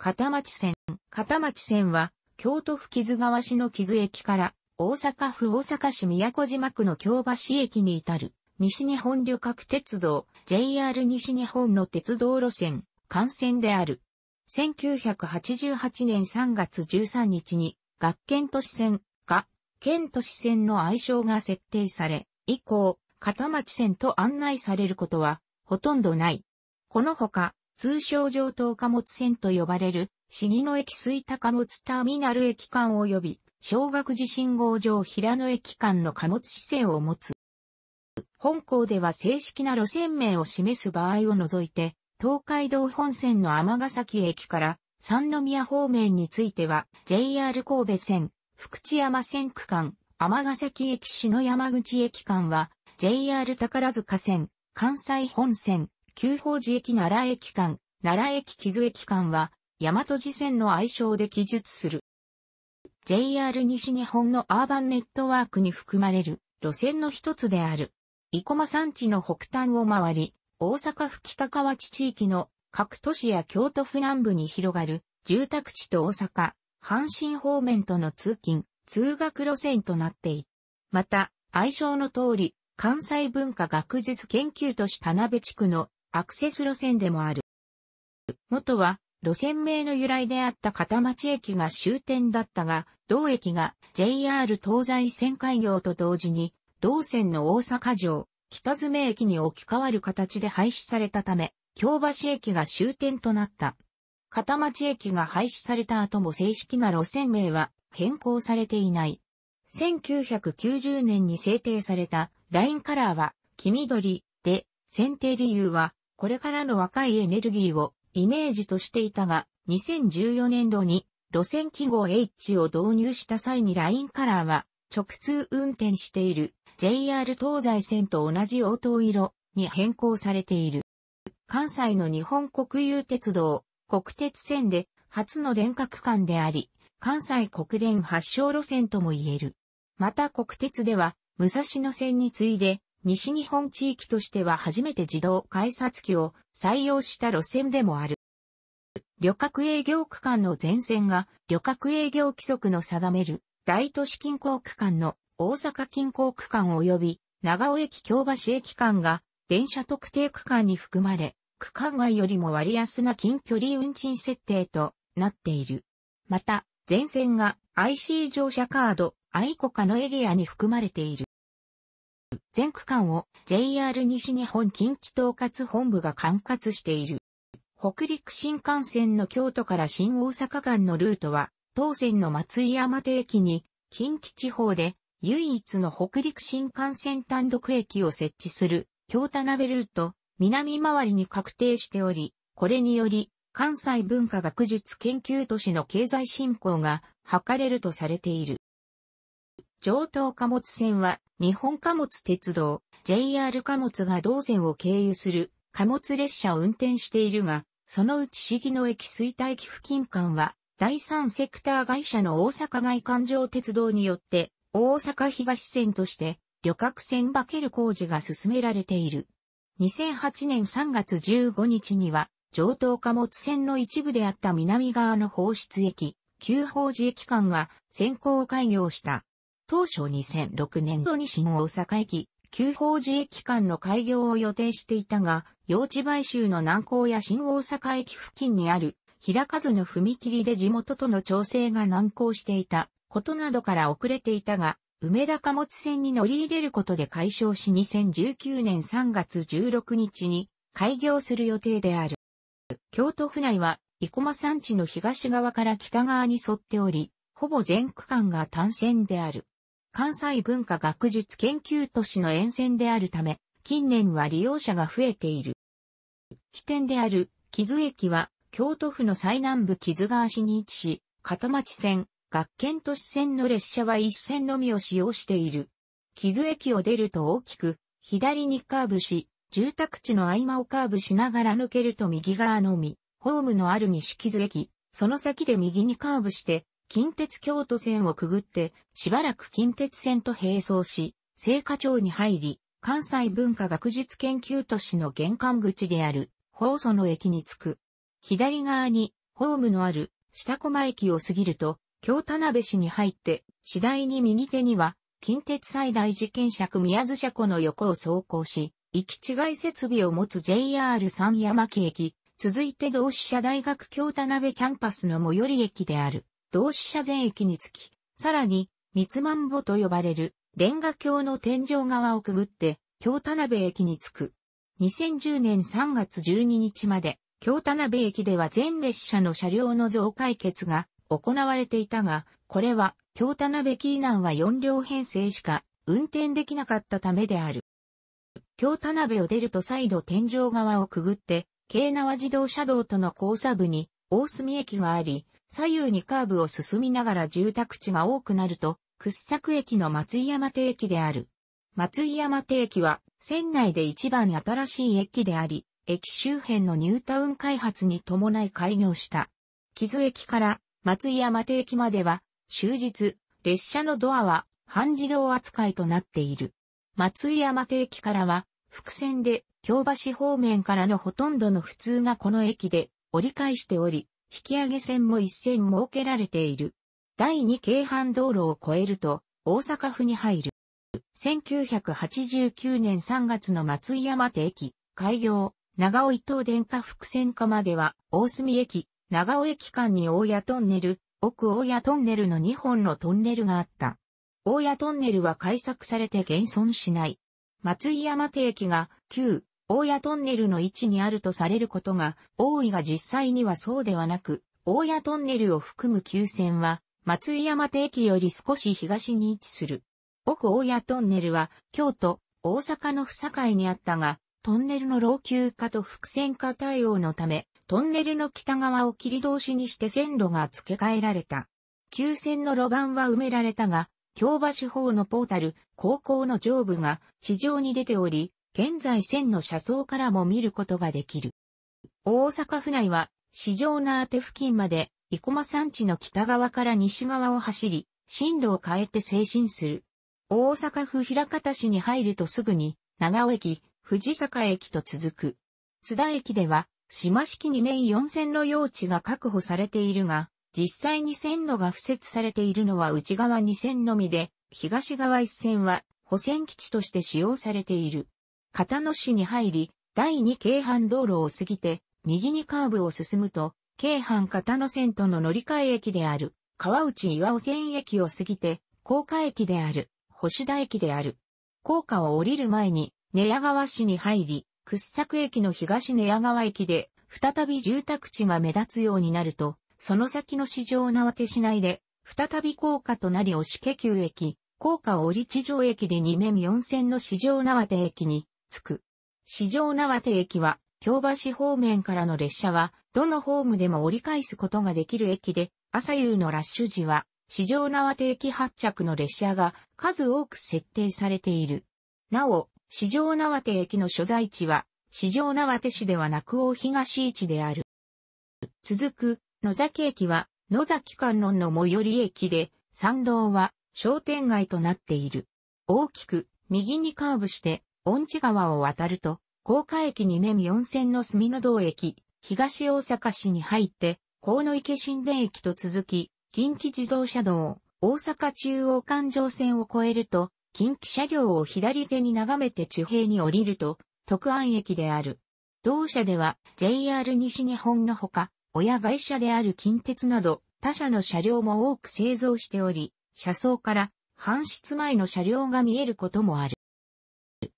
片町線。片町線は、京都府木津川市の木津駅から、大阪府大阪市宮古島区の京橋駅に至る、西日本旅客鉄道、JR 西日本の鉄道路線、幹線である。1988年3月13日に、学研都市線が、県都市線の愛称が設定され、以降、片町線と案内されることは、ほとんどない。このほか、通称上等貨物線と呼ばれる、杉の駅水田貨物ターミナル駅間及び、小学地信号上平野駅間の貨物支線を持つ。本校では正式な路線名を示す場合を除いて、東海道本線の尼崎駅から三宮方面については、JR 神戸線、福知山線区間、尼崎駅市の山口駅間は、JR 宝塚線、関西本線、旧宝寺駅奈良駅間、奈良駅木津駅間は、大和寺線の愛称で記述する。JR 西日本のアーバンネットワークに含まれる路線の一つである。生駒山地の北端を回り、大阪府北河内地域の各都市や京都府南部に広がる住宅地と大阪、阪神方面との通勤、通学路線となっている。また、愛称の通り、関西文化学術研究都市田辺地区のアクセス路線でもある。元は、路線名の由来であった片町駅が終点だったが、同駅が JR 東西線開業と同時に、同線の大阪城、北爪駅に置き換わる形で廃止されたため、京橋駅が終点となった。片町駅が廃止された後も正式な路線名は変更されていない。1990年に制定されたラインカラーは黄緑で選定理由はこれからの若いエネルギーをイメージとしていたが、2014年度に路線記号 H を導入した際にラインカラーは直通運転している JR 東西線と同じ応答色に変更されている。関西の日本国有鉄道、国鉄線で初の電化区間であり、関西国連発祥路線とも言える。また国鉄では、武蔵野線に次いで、西日本地域としては初めて自動改札機を採用した路線でもある。旅客営業区間の全線が旅客営業規則の定める大都市近郊区間の大阪近郊区間及び長尾駅京橋駅間が電車特定区間に含まれ、区間外よりも割安な近距離運賃設定となっている。また、全線が IC 乗車カード、アイコカのエリアに含まれている。全区間を JR 西日本近畿統括本部が管轄している。北陸新幹線の京都から新大阪間のルートは、当線の松井山手駅に、近畿地方で唯一の北陸新幹線単独駅を設置する、京田鍋ルート、南回りに確定しており、これにより、関西文化学術研究都市の経済振興が図れるとされている。上東貨物線は日本貨物鉄道 JR 貨物が同線を経由する貨物列車を運転しているが、そのうち市議の駅衰退期付近間は、第三セクター会社の大阪外環状鉄道によって、大阪東線として、旅客船化ける工事が進められている。2008年3月15日には、上等貨物線の一部であった南側の放出駅、旧宝寺駅間が先行開業した。当初2006年度に新大阪駅、旧法寺駅間の開業を予定していたが、用地買収の難航や新大阪駅付近にある、平数の踏切で地元との調整が難航していたことなどから遅れていたが、梅田貨物線に乗り入れることで解消し2019年3月16日に開業する予定である。京都府内は、生駒山地の東側から北側に沿っており、ほぼ全区間が単線である。関西文化学術研究都市の沿線であるため、近年は利用者が増えている。起点である木津駅は、京都府の最南部木津川市に位置し、片町線、学研都市線の列車は一線のみを使用している。木津駅を出ると大きく、左にカーブし、住宅地の合間をカーブしながら抜けると右側のみ、ホームのある西木津駅、その先で右にカーブして、近鉄京都線をくぐって、しばらく近鉄線と並走し、聖火町に入り、関西文化学術研究都市の玄関口である、放送の駅に着く。左側に、ホームのある、下駒駅を過ぎると、京田辺市に入って、次第に右手には、近鉄最大事件尺宮津車庫の横を走行し、行き違い設備を持つ JR 三山木駅、続いて同志社大学京田辺キャンパスの最寄り駅である。同志社全域につき、さらに、三つ万歩と呼ばれる、レンガ橋の天井側をくぐって、京田辺駅に着く。2010年3月12日まで、京田辺駅では全列車の車両の増改決が行われていたが、これは京田辺駅以南は4両編成しか運転できなかったためである。京田辺を出ると再度天井側をくぐって、京奈和自動車道との交差部に大隅駅があり、左右にカーブを進みながら住宅地が多くなると、掘削駅の松井山手駅である。松井山手駅は、船内で一番新しい駅であり、駅周辺のニュータウン開発に伴い開業した。木津駅から松井山手駅までは、終日、列車のドアは半自動扱いとなっている。松井山手駅からは、伏線で京橋方面からのほとんどの普通がこの駅で折り返しており、引き上げ線も一線設けられている。第二京阪道路を越えると、大阪府に入る。1989年3月の松井山手駅、開業、長尾伊東電化伏線化までは、大隅駅、長尾駅間に大谷トンネル、奥大谷トンネルの2本のトンネルがあった。大谷トンネルは改作されて現存しない。松井山手駅が旧大谷トンネルの位置にあるとされることが多いが実際にはそうではなく、大谷トンネルを含む急線は、松井山手駅より少し東に位置する。奥大谷トンネルは、京都、大阪の不境にあったが、トンネルの老朽化と伏線化対応のため、トンネルの北側を切り通しにして線路が付け替えられた。急線の路盤は埋められたが、京橋方のポータル、高校の上部が地上に出ており、現在線の車窓からも見ることができる。大阪府内は、市場の当て付近まで、生駒山地の北側から西側を走り、進路を変えて精進する。大阪府平方市に入るとすぐに、長尾駅、藤坂駅と続く。津田駅では、島式に面4線の用地が確保されているが、実際に線路が付設されているのは内側2線のみで、東側1線は補線基地として使用されている。片野市に入り、第2京阪道路を過ぎて、右にカーブを進むと、京阪片野線との乗り換え駅である、川内岩尾線駅を過ぎて、高架駅である、星田駅である。高架を降りる前に、寝屋川市に入り、掘削駅の東寝屋川駅で、再び住宅地が目立つようになると、その先の市場縄手市内で、再び高架となり押し家給駅、高架を降り地上駅で2面4線の市場縄手駅に、つく。四条縄手駅は、京橋方面からの列車は、どのホームでも折り返すことができる駅で、朝夕のラッシュ時は、四条縄手駅発着の列車が数多く設定されている。なお、四条縄手駅の所在地は、四条縄手市ではなく大東市である。続く、野崎駅は、野崎観音の最寄り駅で、参道は商店街となっている。大きく、右にカーブして、盆地川を渡ると、高架駅に目見温泉の隅の道駅、東大阪市に入って、河野池新田駅と続き、近畿自動車道、大阪中央環状線を越えると、近畿車両を左手に眺めて地平に降りると、特安駅である。同社では JR 西日本のほか、親会社である近鉄など、他社の車両も多く製造しており、車窓から、搬出前の車両が見えることもある。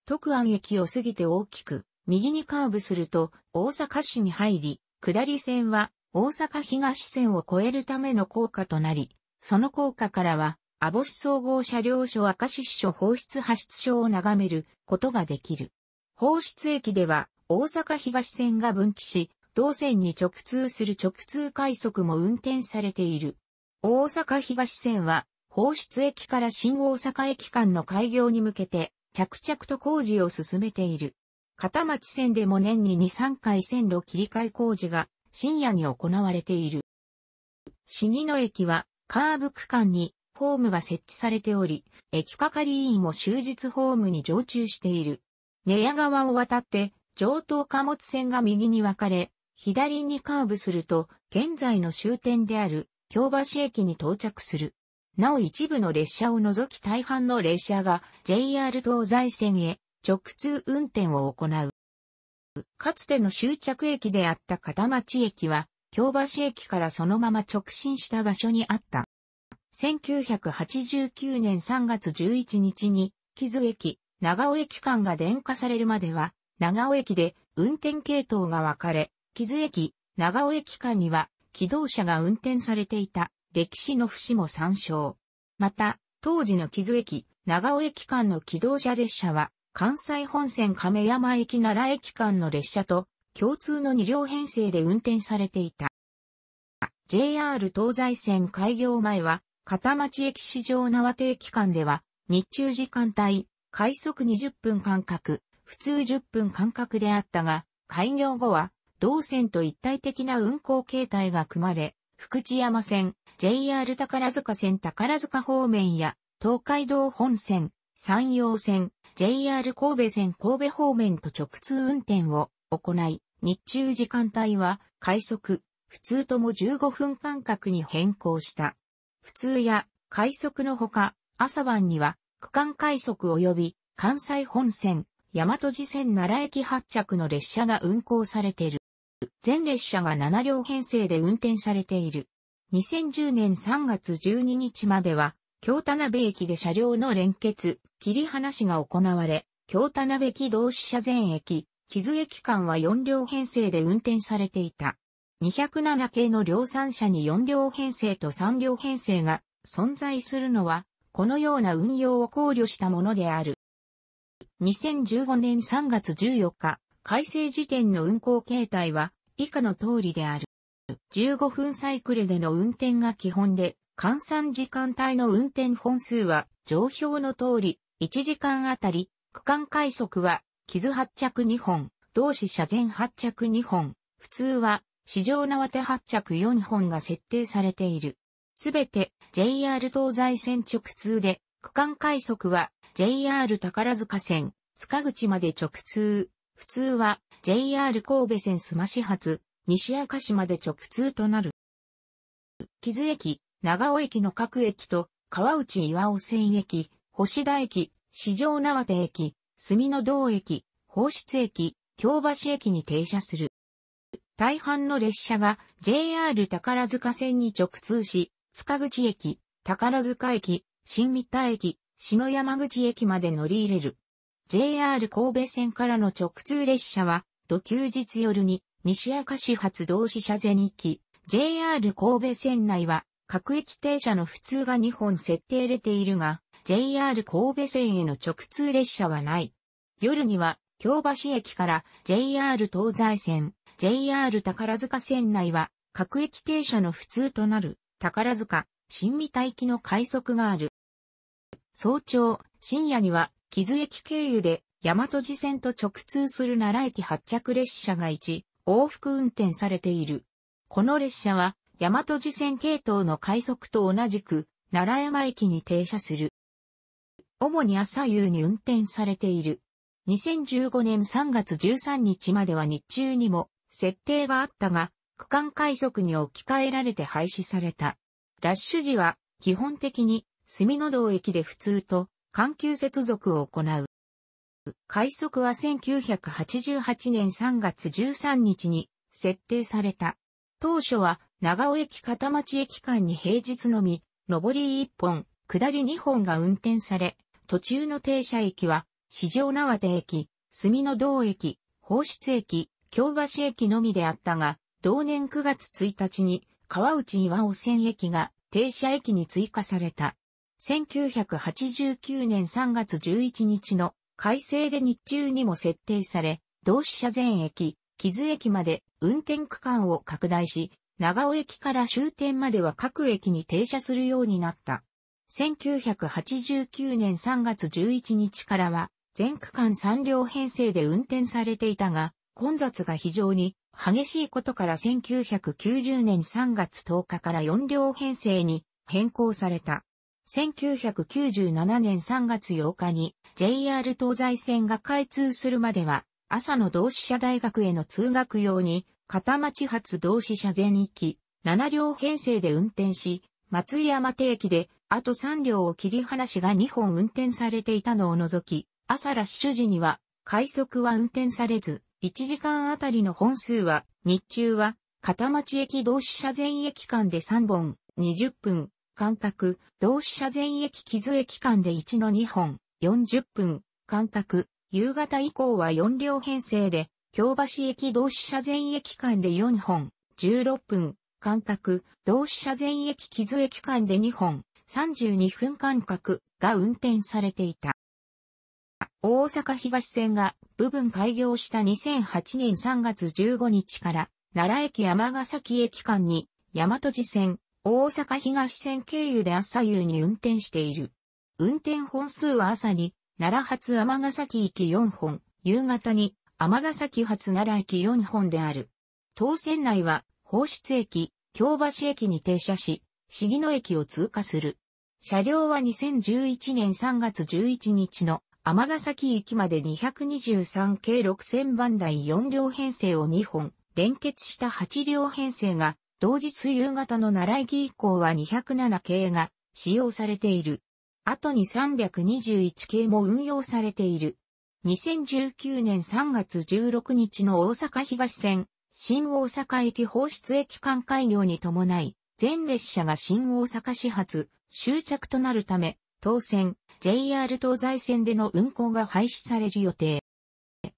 徳安駅を過ぎて大きく、右にカーブすると、大阪市に入り、下り線は、大阪東線を越えるための高架となり、その高架からは、網市総合車両所明石支所放出発出所を眺めることができる。放出駅では、大阪東線が分岐し、同線に直通する直通快速も運転されている。大阪東線は、放出駅から新大阪駅間の開業に向けて、着々と工事を進めている。片町線でも年に2、3回線路切り替え工事が深夜に行われている。市議の駅はカーブ区間にホームが設置されており、駅係員も終日ホームに常駐している。寝屋川を渡って上等貨物線が右に分かれ、左にカーブすると現在の終点である京橋駅に到着する。なお一部の列車を除き大半の列車が JR 東西線へ直通運転を行う。かつての終着駅であった片町駅は、京橋駅からそのまま直進した場所にあった。1989年3月11日に、木津駅、長尾駅間が電化されるまでは、長尾駅で運転系統が分かれ、木津駅、長尾駅間には、機動車が運転されていた。歴史の節も参照。また、当時の木津駅、長尾駅間の機動車列車は、関西本線亀山駅奈良駅間の列車と共通の2両編成で運転されていた。JR 東西線開業前は、片町駅市場縄定期間では、日中時間帯、快速20分間隔、普通10分間隔であったが、開業後は、同線と一体的な運行形態が組まれ、福知山線、JR 宝塚線宝塚方面や、東海道本線、山陽線、JR 神戸線神戸方面と直通運転を行い、日中時間帯は快速、普通とも15分間隔に変更した。普通や快速のほか、朝晩には区間快速及び関西本線、大和路線奈良駅発着の列車が運行されている。全列車が7両編成で運転されている。2010年3月12日までは、京田辺駅で車両の連結、切り離しが行われ、京田辺機動志車前駅、木津駅間は4両編成で運転されていた。207系の量産車に4両編成と3両編成が存在するのは、このような運用を考慮したものである。2015年3月14日、改正時点の運行形態は以下の通りである。15分サイクルでの運転が基本で、換算時間帯の運転本数は、上表の通り、1時間あたり、区間快速は、傷発着2本、同士車前発着2本、普通は、市場縄手発着4本が設定されている。すべて JR 東西線直通で、区間快速は JR 宝塚線、塚口まで直通。普通は JR 神戸線須まし発、西明石まで直通となる。木津駅、長尾駅の各駅と、川内岩尾線駅、星田駅、四条縄手駅、墨の道駅、放出駅、京橋駅に停車する。大半の列車が JR 宝塚線に直通し、塚口駅、宝塚駅、新三田駅、篠山口駅まで乗り入れる。JR 神戸線からの直通列車は、土休日夜に西明石発同志社全域、JR 神戸線内は、各駅停車の普通が2本設定れているが、JR 神戸線への直通列車はない。夜には、京橋駅から JR 東西線、JR 宝塚線内は、各駅停車の普通となる、宝塚、新見田行きの快速がある。早朝、深夜には、木津駅経由で、大和路線と直通する奈良駅発着列車が1、往復運転されている。この列車は、大和路線系統の快速と同じく、奈良山駅に停車する。主に朝夕に運転されている。2015年3月13日までは日中にも設定があったが、区間快速に置き換えられて廃止された。ラッシュ時は基本的に隅の道駅で普通と環球接続を行う。快速は1988年3月13日に設定された。当初は長尾駅片町駅間に平日のみ、上り1本、下り2本が運転され、途中の停車駅は、四条縄手駅、墨の道駅、放出駅、京橋駅のみであったが、同年9月1日に川内岩尾線駅が停車駅に追加された。1989年3月11日の改正で日中にも設定され、同志社全駅、木津駅まで運転区間を拡大し、長尾駅から終点までは各駅に停車するようになった。1989年3月11日からは、全区間3両編成で運転されていたが、混雑が非常に激しいことから1990年3月10日から4両編成に変更された。1997年3月8日に JR 東西線が開通するまでは、朝の同志社大学への通学用に、片町発同志社全域、7両編成で運転し、松山定期で、あと3両を切り離しが2本運転されていたのを除き、朝ラッシュ時には、快速は運転されず、1時間あたりの本数は、日中は、片町駅同志社全駅間で3本、20分、間隔、同志社全駅木津駅間で1の2本、40分、間隔、夕方以降は4両編成で、京橋駅同志車前駅間で4本、16分、間隔、同志社前駅木津駅間で2本、32分間隔が運転されていた。大阪東線が部分開業した2008年3月15日から奈良駅山ヶ崎駅間に大和路線、大阪東線経由で朝夕に運転している。運転本数は朝に、奈良発尼崎行き4本、夕方に、尼崎発奈良駅4本である。当線内は、放出駅、京橋駅に停車し、市議の駅を通過する。車両は2011年3月11日の尼崎駅まで223系6000番台4両編成を2本、連結した8両編成が、同日夕方の奈良駅以降は207系が使用されている。後に321系も運用されている。2019年3月16日の大阪東線、新大阪駅放出駅間開業に伴い、全列車が新大阪始発、終着となるため、当線、JR 東西線での運行が廃止される予定。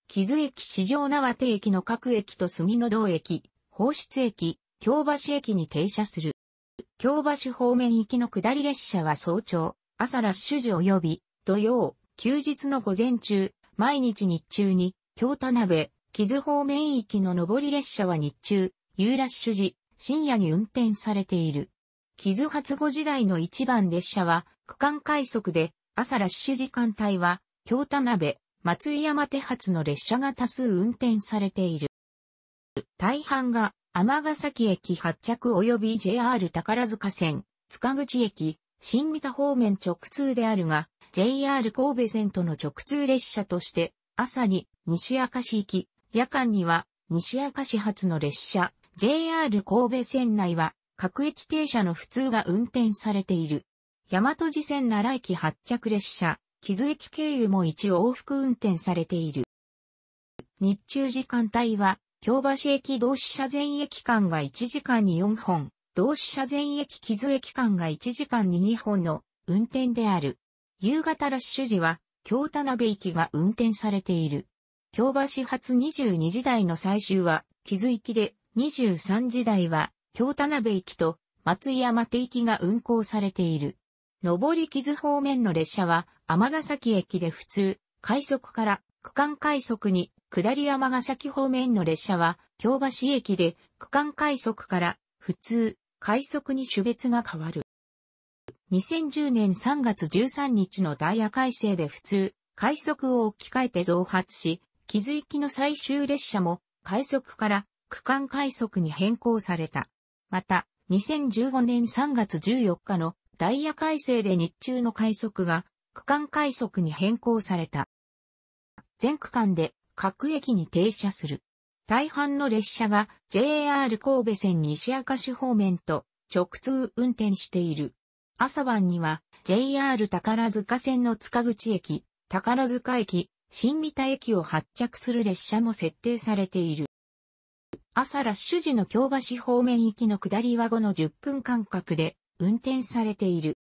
木津駅、四条縄手駅の各駅と隅の道駅、放出駅、京橋駅に停車する。京橋方面行きの下り列車は早朝、朝ラッシュ時及び、土曜、休日の午前中、毎日日中に、京田辺、木津方面行きの上り列車は日中、夕ラッシュ時、深夜に運転されている。木津発語時代の一番列車は、区間快速で、朝ラッシュ時間帯は、京田辺、松井山手発の列車が多数運転されている。大半が、天ヶ崎駅発着及び JR 宝塚線、塚口駅、新三田方面直通であるが、JR 神戸線との直通列車として、朝に西明石行き、夜間には西明石発の列車、JR 神戸線内は各駅停車の普通が運転されている。大和路線奈良駅発着列車、木津駅経由も一往復運転されている。日中時間帯は、京橋駅同志社全駅間が1時間に4本、同志社全駅木津駅間が1時間に2本の運転である。夕方ラッシュ時は、京田辺行きが運転されている。京橋発22時台の最終は、木津行きで、23時台は、京田辺行きと、松山手行きが運行されている。上り木津方面の列車は、天崎駅で普通、快速から区間快速に、下り天崎方面の列車は、京橋駅で区間快速から普通、快速に種別が変わる。2010年3月13日のダイヤ改正で普通、快速を置き換えて増発し、気づきの最終列車も快速から区間快速に変更された。また、2015年3月14日のダイヤ改正で日中の快速が区間快速に変更された。全区間で各駅に停車する。大半の列車が JR 神戸線西明石方面と直通運転している。朝晩には JR 宝塚線の塚口駅、宝塚駅、新三田駅を発着する列車も設定されている。朝ラッシュ時の京橋方面行きの下りは後の10分間隔で運転されている。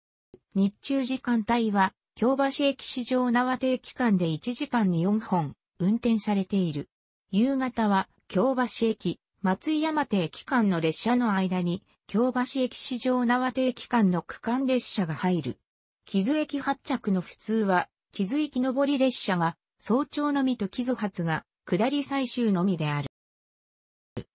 日中時間帯は京橋駅市場縄定期間で1時間に4本運転されている。夕方は京橋駅、松井山手駅間の列車の間に、京橋駅市場縄手駅間の区間列車が入る。木津駅発着の普通は、木津駅上り列車が、早朝のみと木津発が、下り最終のみである。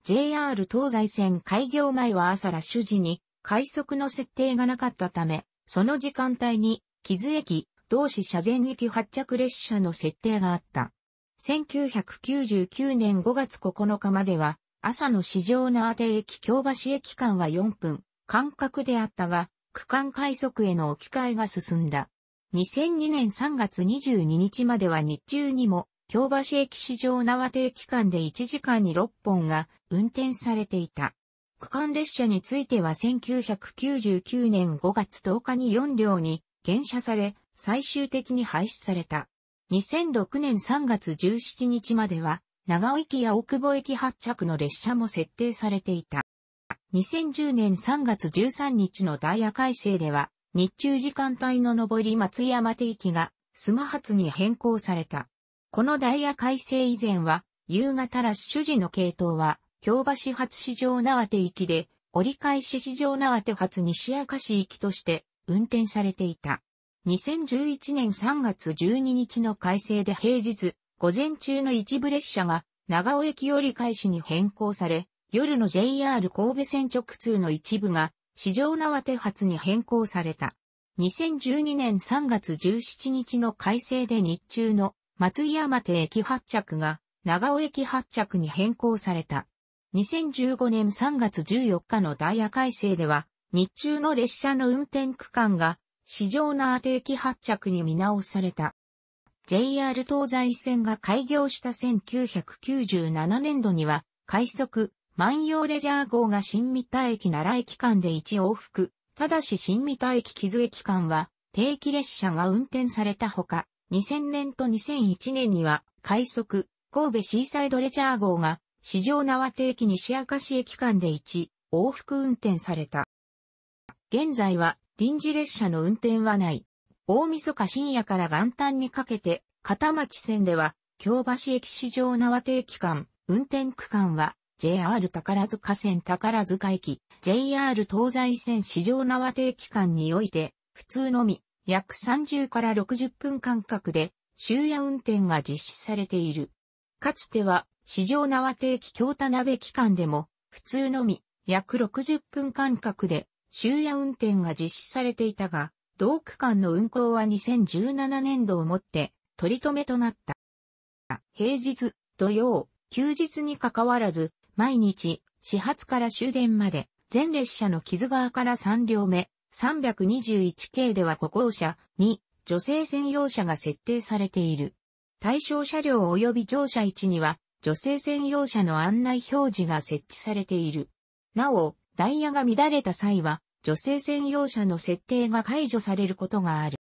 JR 東西線開業前は朝ラッシュ時に、快速の設定がなかったため、その時間帯に、木津駅、同市車前駅発着列車の設定があった。1999年5月9日までは、朝の市場の当て駅京橋駅間は4分、間隔であったが、区間快速への置き換えが進んだ。2002年3月22日までは日中にも、京橋駅市場縄手駅間で1時間に6本が運転されていた。区間列車については1999年5月10日に4両に減車され、最終的に廃止された。2006年3月17日までは、長尾駅や大久保駅発着の列車も設定されていた。2010年3月13日のダイヤ改正では、日中時間帯の上り松山手駅が、スマ発に変更された。このダイヤ改正以前は、夕方ラッシュ時の系統は、京橋発市場縄手行きで、折り返し市場縄手発西明石行きとして運転されていた。2011年3月12日の改正で平日、午前中の一部列車が長尾駅折り返しに変更され、夜の JR 神戸線直通の一部が、市場縄手発に変更された。2012年3月17日の改正で日中の松山手駅発着が長尾駅発着に変更された。2015年3月14日のダイヤ改正では、日中の列車の運転区間が市場な定期発着に見直された。JR 東西線が開業した1997年度には、快速、万葉レジャー号が新三田駅奈良駅間で1往復、ただし新三田駅木津駅間は定期列車が運転されたほか、2000年と2001年には快速、神戸シーサイドレジャー号が市場縄定期西明石駅間で1往復運転された。現在は臨時列車の運転はない。大晦日深夜から元旦にかけて、片町線では、京橋駅市場縄定期間、運転区間は、JR 宝塚線宝塚駅、JR 東西線市場縄定期間において、普通のみ、約30から60分間隔で、終夜運転が実施されている。かつては、市場縄定期京田鍋期間でも、普通のみ、約60分間隔で、終夜運転が実施されていたが、同区間の運行は2017年度をもって取り留めとなった。平日、土曜、休日にかかわらず、毎日、始発から終電まで、全列車の傷側川から3両目、321系では歩行者に女性専用車が設定されている。対象車両及び乗車位置には女性専用車の案内表示が設置されている。なお、ダイヤが乱れた際は、女性専用車の設定が解除されることがある。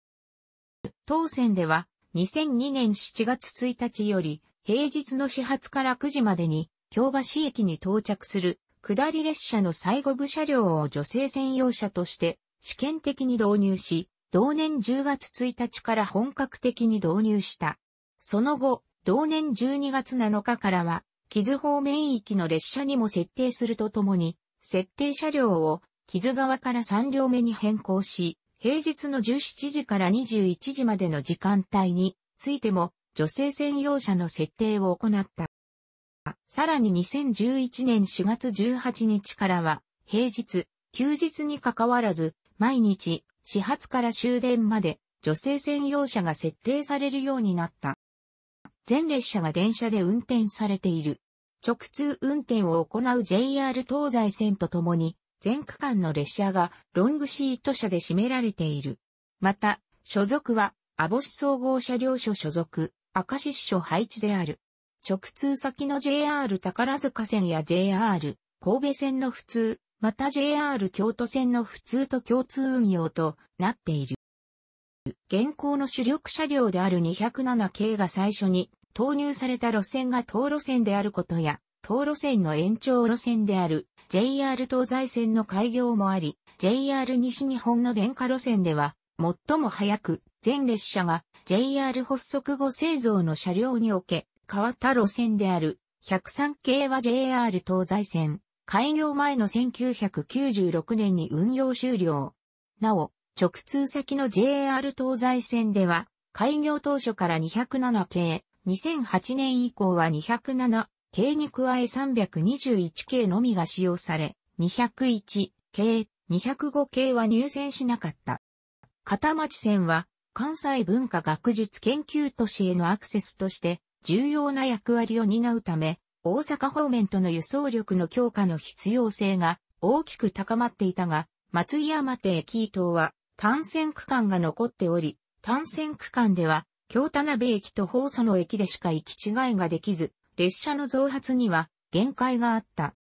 当選では、2002年7月1日より、平日の始発から9時までに、京橋駅に到着する、下り列車の最後部車両を女性専用車として、試験的に導入し、同年10月1日から本格的に導入した。その後、同年12月7日からは、木津方面域の列車にも設定するとともに、設定車両を、木津川から3両目に変更し、平日の17時から21時までの時間帯についても、女性専用車の設定を行った。さらに2011年4月18日からは、平日、休日に関わらず、毎日、始発から終電まで、女性専用車が設定されるようになった。全列車が電車で運転されている。直通運転を行う JR 東西線とともに、全区間の列車がロングシート車で占められている。また、所属は、阿保市総合車両所所属、赤石支所配置である。直通先の JR 宝塚線や JR 神戸線の普通、また JR 京都線の普通と共通運用となっている。現行の主力車両である207系が最初に投入された路線が東路線であることや、東路線の延長路線である JR 東西線の開業もあり、JR 西日本の電化路線では、最も早く全列車が JR 発足後製造の車両におけ、変わった路線である103系は JR 東西線、開業前の1996年に運用終了。なお、直通先の JR 東西線では、開業当初から207系、2008年以降は207系に加え321系のみが使用され、201系、205系は入選しなかった。片町線は関西文化学術研究都市へのアクセスとして重要な役割を担うため、大阪方面との輸送力の強化の必要性が大きく高まっていたが、松井山手駅伊東は単線区間が残っており、単線区間では京田辺駅と宝祖の駅でしか行き違いができず、列車の増発には限界があった。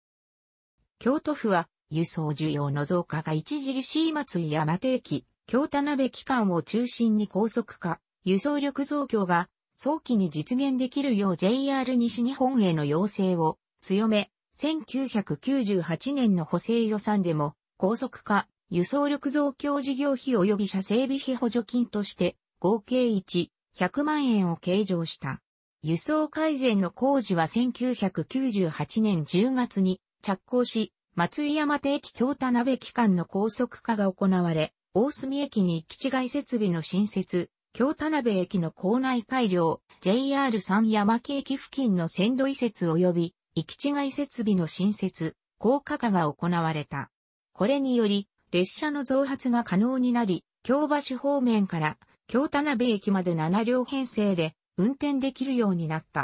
京都府は輸送需要の増加が著しい松井山手駅、京田辺機関を中心に高速化、輸送力増強が早期に実現できるよう JR 西日本への要請を強め、1998年の補正予算でも高速化、輸送力増強事業費及び車整備費補助金として合計1 100万円を計上した。輸送改善の工事は1998年10月に着工し、松井山手駅京田鍋機関の高速化が行われ、大隅駅に行き違い設備の新設、京田鍋駅の構内改良、JR 三山木駅付近の線路移設及び、行き違い設備の新設、高架化が行われた。これにより、列車の増発が可能になり、京橋方面から京田辺駅まで7両編成で運転できるようになった。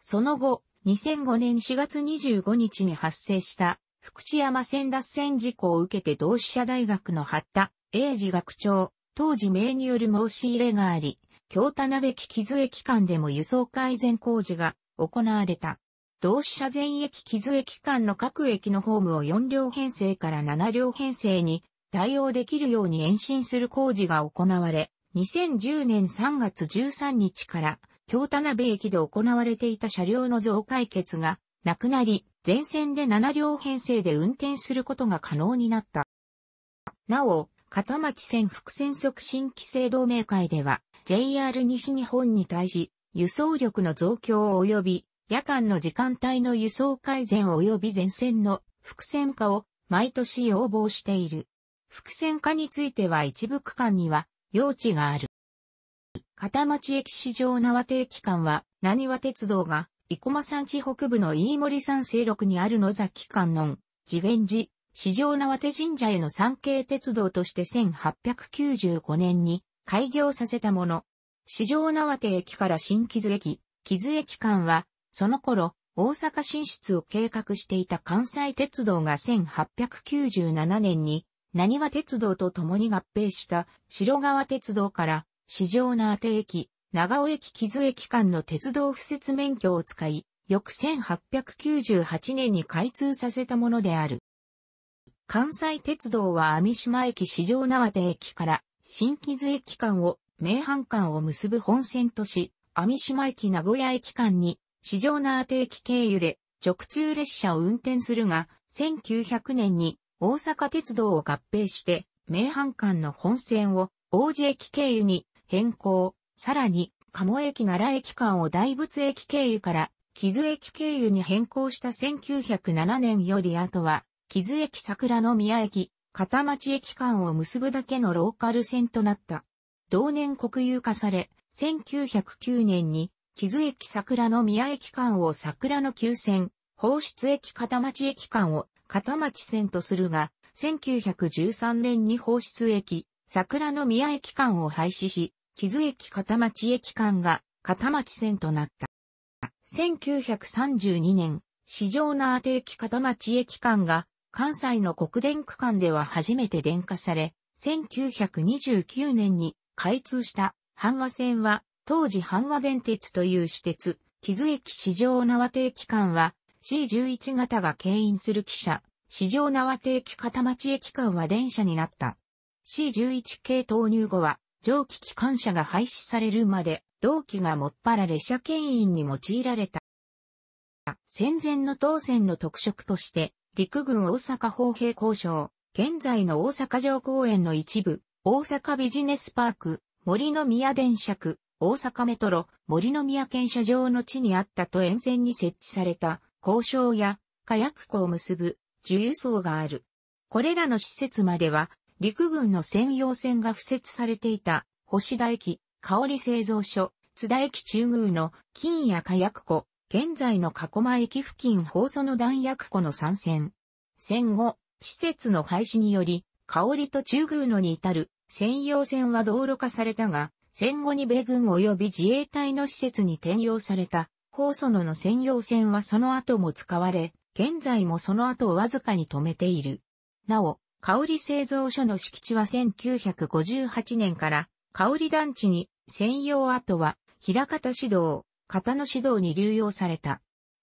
その後、2005年4月25日に発生した福知山線脱線事故を受けて同志社大学の八田英二学長、当時名による申し入れがあり、京田辺木木津駅間でも輸送改善工事が行われた。同志社全駅木津駅間の各駅のホームを4両編成から7両編成に対応できるように延伸する工事が行われ、2010年3月13日から京田辺駅で行われていた車両の増改決がなくなり、全線で7両編成で運転することが可能になった。なお、片町線副線促進規制同盟会では、JR 西日本に対し、輸送力の増強及び、夜間の時間帯の輸送改善及び前線の伏線化を毎年要望している。伏線化については一部区間には用地がある。片町駅市場縄手駅間は、何和鉄道が、生駒山地北部の飯森山西麓にある野崎観音、次元寺、市場縄手神社への山系鉄道として1895年に開業させたもの。市場縄手駅から新木津駅、木津駅間は、その頃、大阪進出を計画していた関西鉄道が1897年に何は鉄道と共に合併した白川鉄道から市場な当て駅、長尾駅木津駅間の鉄道敷設免許を使い、翌1898年に開通させたものである。関西鉄道は網島駅市場縄手駅から新木津駅間を名阪間を結ぶ本線とし、網島駅名古屋駅間に市場縄手駅経由で直通列車を運転するが、1900年に大阪鉄道を合併して、名阪間の本線を王子駅経由に変更、さらに、鴨駅奈良駅間を大仏駅経由から木津駅経由に変更した1907年より後は、木津駅桜の宮駅、片町駅間を結ぶだけのローカル線となった。同年国有化され、1909年に、木津駅桜の宮駅間を桜の急線、放出駅片町駅間を片町線とするが、1913年に放出駅、桜の宮駅間を廃止し、木津駅片町駅間が片町線となった。1932年、市場のアー駅片町駅間が関西の国電区間では初めて電化され、1929年に開通した阪和線は当時阪和電鉄という私鉄、木津駅市場縄定期間は C11 型が牽引する汽車、市場縄定期片町駅間は電車になった。C11 系投入後は、蒸気機関車が廃止されるまで、同期がもっぱら列車牽引に用いられた。戦前の当選の特色として、陸軍大阪砲兵交渉、現在の大阪城公園の一部、大阪ビジネスパーク、森の宮電車区、大阪メトロ、森の宮検車場の地にあったと沿線に設置された交渉や火薬庫を結ぶ重輸送がある。これらの施設までは陸軍の専用船が付設されていた星田駅、香織製造所、津田駅中宮の金や火薬庫、現在の加古間駅付近放送の弾薬庫の参戦。戦後、施設の廃止により、香里と中宮のに至る専用船は道路化されたが、戦後に米軍及び自衛隊の施設に転用された高祖野の専用線はその後も使われ、現在もその後をわずかに止めている。なお、香り製造所の敷地は1958年から香り団地に専用跡は平方指導、片野指導に流用された。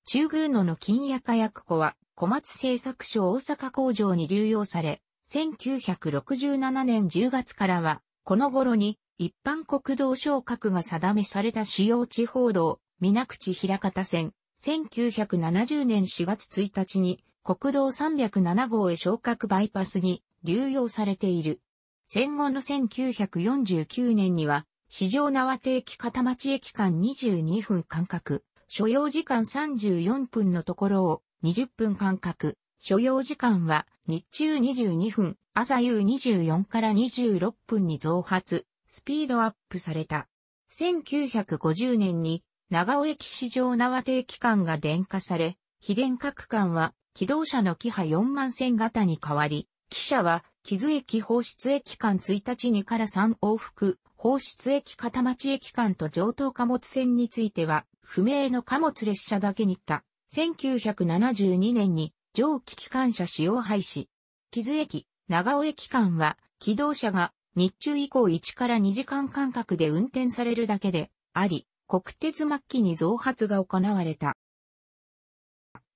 中宮野の金谷火薬庫は小松製作所大阪工場に流用され、1967年10月からは、この頃に一般国道昇格が定めされた主要地方道、水口平方線、1970年4月1日に国道307号へ昇格バイパスに流用されている。戦後の1949年には、市場縄定駅片町駅間22分間隔、所要時間34分のところを20分間隔、所要時間は日中22分、朝夕24から26分に増発、スピードアップされた。1950年に長尾駅市場縄定機間が電化され、非電化区間は、機動車のキハ4万線型に変わり、汽車は、木津駅放出駅間1日2から3往復、放出駅片町駅間と上等貨物線については、不明の貨物列車だけにた。1972年に蒸気機関車使用廃止。木津駅、長尾駅間は、機動車が日中以降1から2時間間隔で運転されるだけであり、国鉄末期に増発が行われた。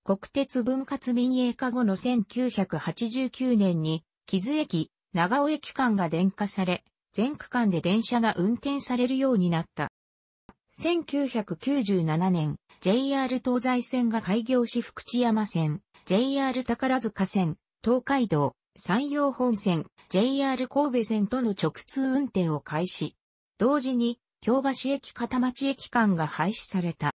国鉄分割民営化後の1989年に、木津駅、長尾駅間が電化され、全区間で電車が運転されるようになった。1997年、JR 東西線が開業し福知山線、JR 宝塚線、東海道、山陽本線、JR 神戸線との直通運転を開始。同時に、京橋駅片町駅間が廃止された。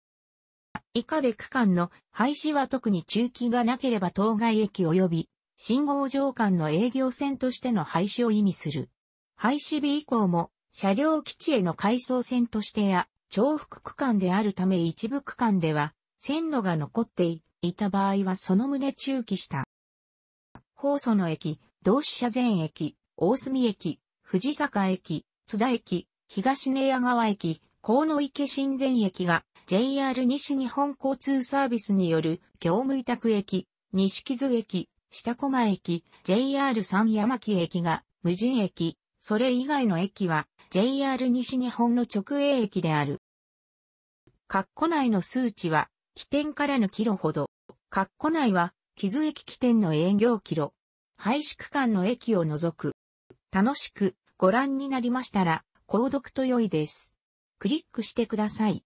以下で区間の廃止は特に中期がなければ当該駅及び信号場間の営業線としての廃止を意味する。廃止日以降も車両基地への回送線としてや重複区間であるため一部区間では線路が残っていた場合はその旨中期した。高祖の駅、同志社前駅、大隅駅、藤坂駅、津田駅、東根屋川駅、河野池新田駅が JR 西日本交通サービスによる業務委託駅、西木津駅、下駒駅、JR 三山木駅が無人駅、それ以外の駅は JR 西日本の直営駅である。括弧内の数値は起点からのキロほど。括弧内は木津駅起点の営業キロ。廃止区間の駅を除く。楽しくご覧になりましたら、購読と良いです。クリックしてください。